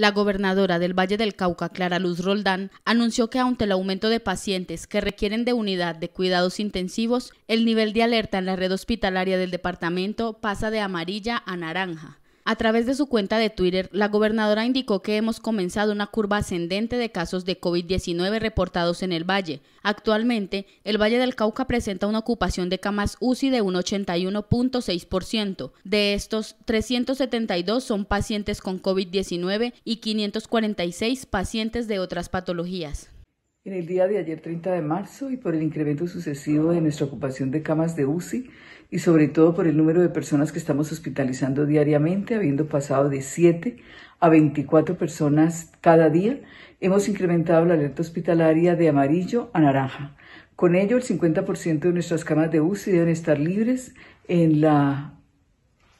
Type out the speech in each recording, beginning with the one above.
La gobernadora del Valle del Cauca, Clara Luz Roldán, anunció que ante el aumento de pacientes que requieren de unidad de cuidados intensivos, el nivel de alerta en la red hospitalaria del departamento pasa de amarilla a naranja a través de su cuenta de Twitter, la gobernadora indicó que hemos comenzado una curva ascendente de casos de COVID-19 reportados en el Valle. Actualmente, el Valle del Cauca presenta una ocupación de camas UCI de un 81.6%. De estos, 372 son pacientes con COVID-19 y 546 pacientes de otras patologías. En el día de ayer 30 de marzo y por el incremento sucesivo de nuestra ocupación de camas de UCI y sobre todo por el número de personas que estamos hospitalizando diariamente, habiendo pasado de 7 a 24 personas cada día, hemos incrementado la alerta hospitalaria de amarillo a naranja. Con ello, el 50% de nuestras camas de UCI deben estar libres en la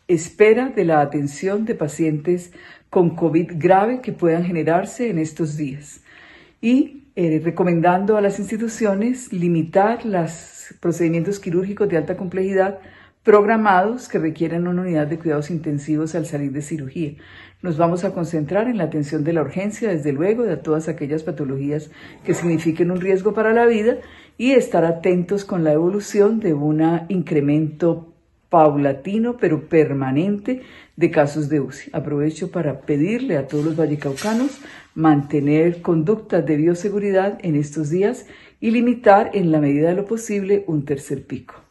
espera de la atención de pacientes con COVID grave que puedan generarse en estos días. Y eh, recomendando a las instituciones limitar los procedimientos quirúrgicos de alta complejidad programados que requieren una unidad de cuidados intensivos al salir de cirugía. Nos vamos a concentrar en la atención de la urgencia, desde luego, de todas aquellas patologías que signifiquen un riesgo para la vida y estar atentos con la evolución de un incremento paulatino pero permanente de casos de UCI. Aprovecho para pedirle a todos los vallecaucanos mantener conductas de bioseguridad en estos días y limitar en la medida de lo posible un tercer pico.